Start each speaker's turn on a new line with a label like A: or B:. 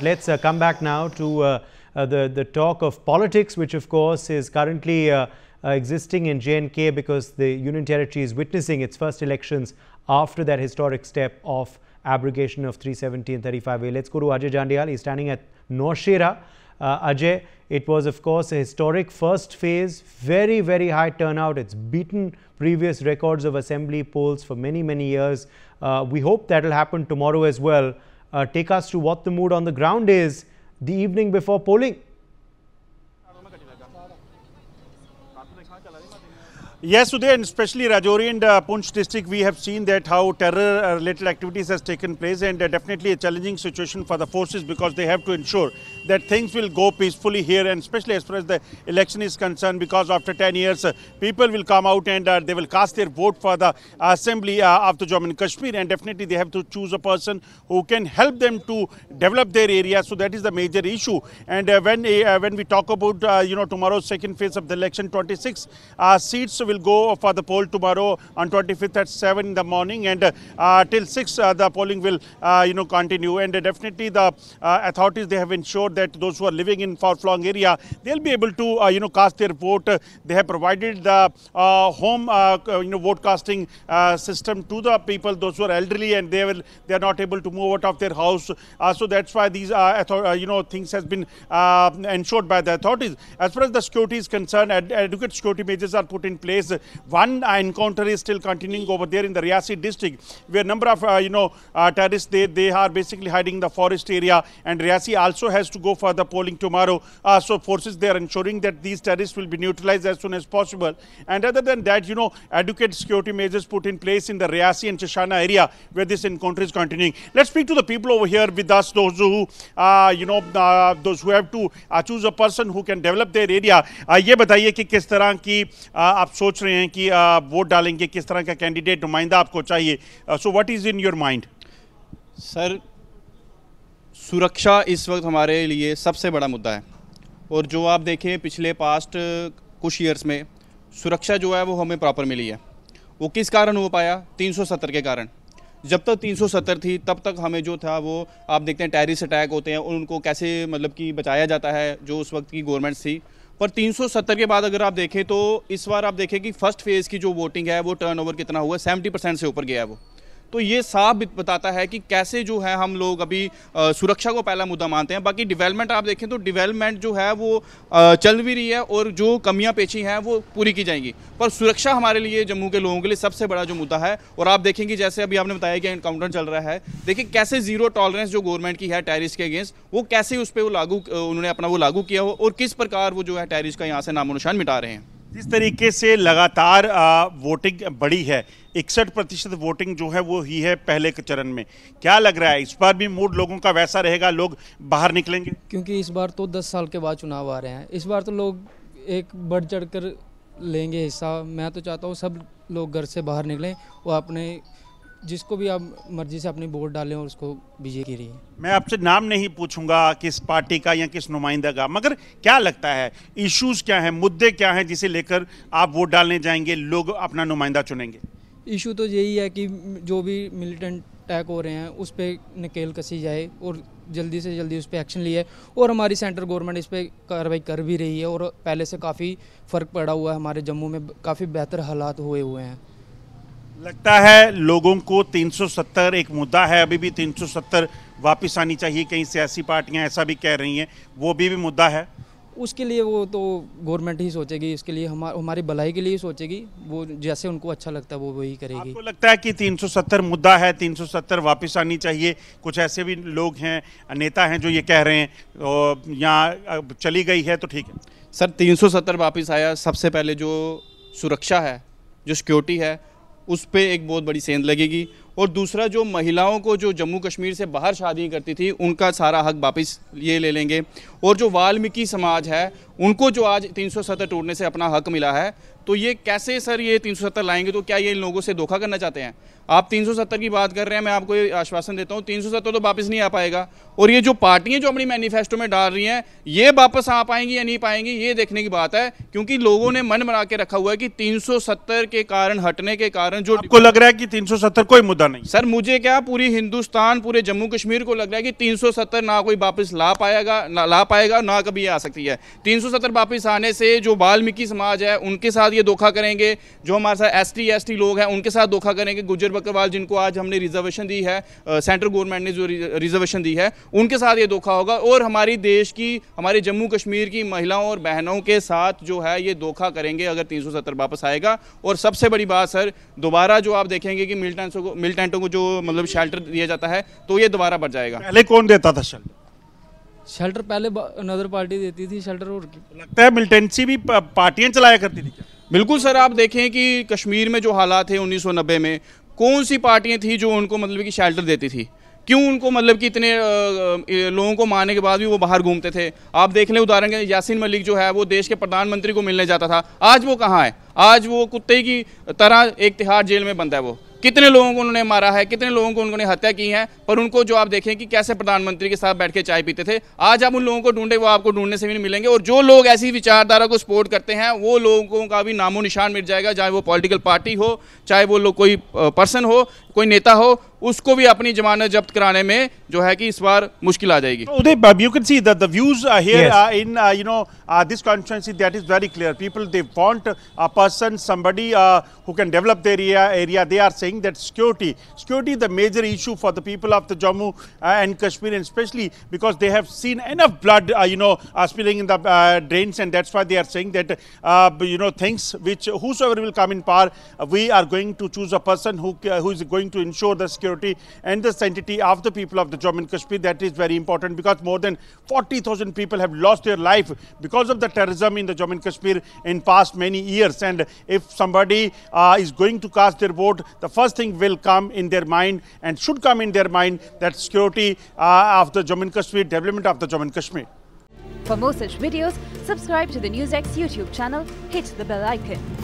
A: But let's uh, come back now to uh, uh, the, the talk of politics, which of course is currently uh, uh, existing in JNK because the Union Territory is witnessing its first elections after that historic step of abrogation of 370 and 35A. Let's go to Ajay Jandial. He's standing at Noshera. Uh, Ajay, it was of course a historic first phase, very, very high turnout. It's beaten previous records of assembly polls for many, many years. we hope that will happen tomorrow as well uh, take us to what the mood on the ground is the evening before polling. Yes, today, and especially Rajouri and uh, Punch district, we have seen that how terror-related activities has taken place and uh, definitely a challenging situation for the forces because they have to ensure that things will go peacefully here and especially as far as the election is concerned because after 10 years uh, people will come out and uh, they will cast their vote for the assembly uh, of the Jammu and Kashmir and definitely they have to choose a person who can help them to develop their area so that is the major issue and when when we talk about you know tomorrow's second phase of the election 26 seats will go for the poll tomorrow on 25th at 7 in the morning and till 6 the polling will you know continue and definitely the authorities they have ensured that those who are living in far flung area, they'll be able to, uh, you know, cast their vote. They have provided the uh, home, uh, you know, vote casting system to the people, those who are elderly and they will, they are not able to move out of their house. so that's why these, you know, things has been ensured by the authorities. As far as the security is concerned, ad adequate security measures are put in place. One encounter is still continuing over there in the Riasi district, where a number of, you know, terrorists, they, they are basically hiding in the forest area and Riasi also has to go for the polling tomorrow. Uh, so forces they are ensuring that these terrorists will be neutralized as soon as possible. And other than that, you know, adequate security measures put in place in the Riasi and Chashana area where this encounter is continuing. Let's speak to the people over here with us, those who, uh, you know, uh, those who have to uh, choose a person who can develop their area. Uh, ये बताइए कि किस तरह की आप सोच रहे हैं कि वोट डालेंगे किस तरह का कैंडिडेट नुमाइंदा आपको चाहिए
B: so what is in your mind sir सुरक्षा इस वक्त हमारे लिए सबसे बड़ा मुद्दा है और जो आप देखें पिछले पास्ट कुछ ईयर्स में सुरक्षा जो है वो हमें प्रॉपर मिली है वो किस कारण हो पाया 370 के कारण जब तक 370 थी तब तक हमें जो था वो आप देखते हैं टेरिस अटैक होते हैं उनको कैसे मतलब कि बचाया जाता है जो उस वक्त की गवर्नमेंट्स थी पर 370 के बाद अगर आप देखें तो इस बार आप देखें कि फर्स्ट फेज़ की जो वोटिंग है वो टर्नओवर कितना हुआ 70 परसेंट से ऊपर गया है वो तो ये साफ बताता है कि कैसे जो है हम लोग अभी आ, सुरक्षा को पहला मुद्दा मानते हैं बाकी डेवलपमेंट आप देखें तो डेवलपमेंट जो है वो आ, चल भी रही है और जो कमियां पेशी हैं वो पूरी की जाएंगी पर सुरक्षा हमारे लिए जम्मू के लोगों के लिए सबसे बड़ा जो मुद्दा है और आप देखेंगे जैसे अभी आपने बताया कि इनकाउंटर चल रहा है देखिए कैसे जीरो टॉलरेंस जो गवर्नमेंट की है टेरिस के अगेंस्ट वो कैसे उस पर वो लागू उन्होंने अपना वो लागू किया हो और किस प्रकार वो जो है टेरिस का यहाँ से नामो निशान मिटा रहे हैं जिस तरीके से लगातार वोटिंग बढ़ी है इकसठ प्रतिशत वोटिंग
A: जो है वो ही है पहले के चरण में क्या लग रहा है इस बार भी मूड लोगों का वैसा रहेगा लोग
C: बाहर निकलेंगे क्योंकि इस बार तो 10 साल के बाद चुनाव आ रहे हैं इस बार तो लोग एक बढ़ चढ़ कर लेंगे हिस्सा मैं तो चाहता हूँ सब लोग घर से बाहर निकलें और अपने जिसको भी आप मर्जी से अपनी वोट डालें और उसको बीजेपी की रही है मैं आपसे नाम नहीं पूछूंगा
A: किस पार्टी का या किस नुमाइंदा का मगर क्या लगता है इश्यूज क्या हैं मुद्दे क्या हैं जिसे लेकर आप वोट डालने जाएंगे लोग अपना नुमाइंदा चुनेंगे
C: इशू तो यही है कि जो भी मिलिटेंट अटैक हो रहे हैं उस पर नकेल कसी जाए और जल्दी से जल्दी उस पर एक्शन लिया और हमारी सेंट्रल गवर्नमेंट इस पर कार्रवाई कर भी रही है और पहले से काफ़ी फ़र्क पड़ा हुआ है हमारे जम्मू में काफ़ी बेहतर हालात हुए हुए हैं लगता है
A: लोगों को 370 एक मुद्दा है अभी भी 370 वापस आनी चाहिए कई सियासी पार्टियां ऐसा भी कह रही हैं वो भी भी मुद्दा है
C: उसके लिए वो तो गवर्नमेंट ही सोचेगी इसके लिए हमार, हमारी भलाई के लिए सोचेगी वो जैसे उनको अच्छा लगता है वो वही करेगी आपको लगता है कि
A: 370 मुद्दा है 370 वापस आनी चाहिए कुछ ऐसे भी लोग हैं नेता हैं जो ये
B: कह रहे हैं तो यहाँ चली गई है तो ठीक है सर 370 वापस आया सबसे पहले जो सुरक्षा है जो सिक्योरिटी है उस पर एक बहुत बड़ी सेंध लगेगी और दूसरा जो महिलाओं को जो जम्मू कश्मीर से बाहर शादी करती थी उनका सारा हक वापस ये ले लेंगे और जो वाल्मीकि समाज है उनको जो आज तीन सौ सत्तर टूटने से अपना हक मिला है तो ये कैसे सर ये तीन सौ सत्तर लाएंगे तो क्या ये इन लोगों से धोखा करना चाहते हैं आप तीन सौ सत्तर की बात कर रहे हैं मैं आपको ये आश्वासन देता हूँ तीन सौ सत्तर तो वापस नहीं आ पाएगा और ये जो पार्टियाँ जो अपनी मैनिफेस्टो में डाल रही हैं ये वापस आ पाएंगी या नहीं पाएंगी ये देखने की बात है क्योंकि लोगों ने मन बना के रखा हुआ है कि तीन सौ सत्तर के कारण हटने के कारण जो आपको लग रहा है कि तीन सौ सत्तर कोई मुद्दा मुद्दा नहीं सर मुझे क्या पूरी हिंदुस्तान पूरे जम्मू कश्मीर को लग रहा है कि 370 ना कोई वापस ला पाएगा ना ला पाएगा ना कभी आ सकती है 370 वापस आने से जो वाल्मीकि समाज है उनके साथ ये धोखा करेंगे जो हमारे साथ एस टी एस लोग हैं उनके साथ धोखा करेंगे गुजर बकरवाल जिनको आज हमने रिजर्वेशन दी है सेंट्रल गवर्नमेंट ने जो रिजर्वेशन दी है उनके साथ ये धोखा होगा और हमारी देश की हमारे जम्मू कश्मीर की महिलाओं और बहनों के साथ जो है ये धोखा करेंगे अगर तीन वापस आएगा और सबसे बड़ी बात सर दोबारा जो आप देखेंगे कि मिल्टन को सिविल टेंटों को जो मतलब शेल्टर दिया जाता है तो ये दोबारा बढ़ जाएगा पहले
A: कौन देता था शेल्टर
C: शेल्टर पहले अनदर पार्टी देती थी शेल्टर और की।
B: तो लगता है मिलिटेंसी भी पार्टियां चलाया करती थी बिल्कुल सर आप देखें कि कश्मीर में जो हालात थे उन्नीस में कौन सी पार्टियां थी जो उनको मतलब कि शेल्टर देती थी क्यों उनको मतलब कि इतने लोगों को मारने के बाद भी वो बाहर घूमते थे आप देख लें उदाहरण के यासिन मलिक जो है वो देश के प्रधानमंत्री को मिलने जाता था आज वो कहाँ है आज वो कुत्ते की तरह एक तिहाड़ जेल में बंद है वो कितने लोगों को उन्होंने मारा है कितने लोगों को उन्होंने हत्या की है पर उनको जो आप देखें कि कैसे प्रधानमंत्री के साथ बैठ के चाय पीते थे आज आप उन लोगों को ढूंढे वो आपको ढूंढने से भी नहीं मिलेंगे और जो लोग ऐसी विचारधारा को सपोर्ट करते हैं वो लोगों का भी नामो निशान मिट जाएगा चाहे वो पॉलिटिकल पार्टी हो चाहे वो लोग कोई पर्सन हो कोई नेता हो उसको भी अपनी जमानत जब्त कराने में जो है कि इस बार मुश्किल आ जाएगी
A: you can see views here
B: in you know this conference that is very clear people they
A: want a person somebody who can develop their area they are saying that security security the major issue for the people of the Jammu and Kashmir and specially because they have seen enough blood you know spilling in the drains and that's why they are saying that you know things which who's will come in par we are going to choose a person who is going to ensure the security and the sanctity of the people of the Jammu and Kashmir. That is very important because more than 40,000 people have lost their life because of the terrorism in the Jammu and Kashmir in past many years. And if somebody uh, is going to cast their vote, the first thing will come in their mind and should come in their mind that security uh, of the Jammu and Kashmir, development of the Jammu and Kashmir.
B: For more such videos, subscribe to the NewsX YouTube channel, hit the bell icon.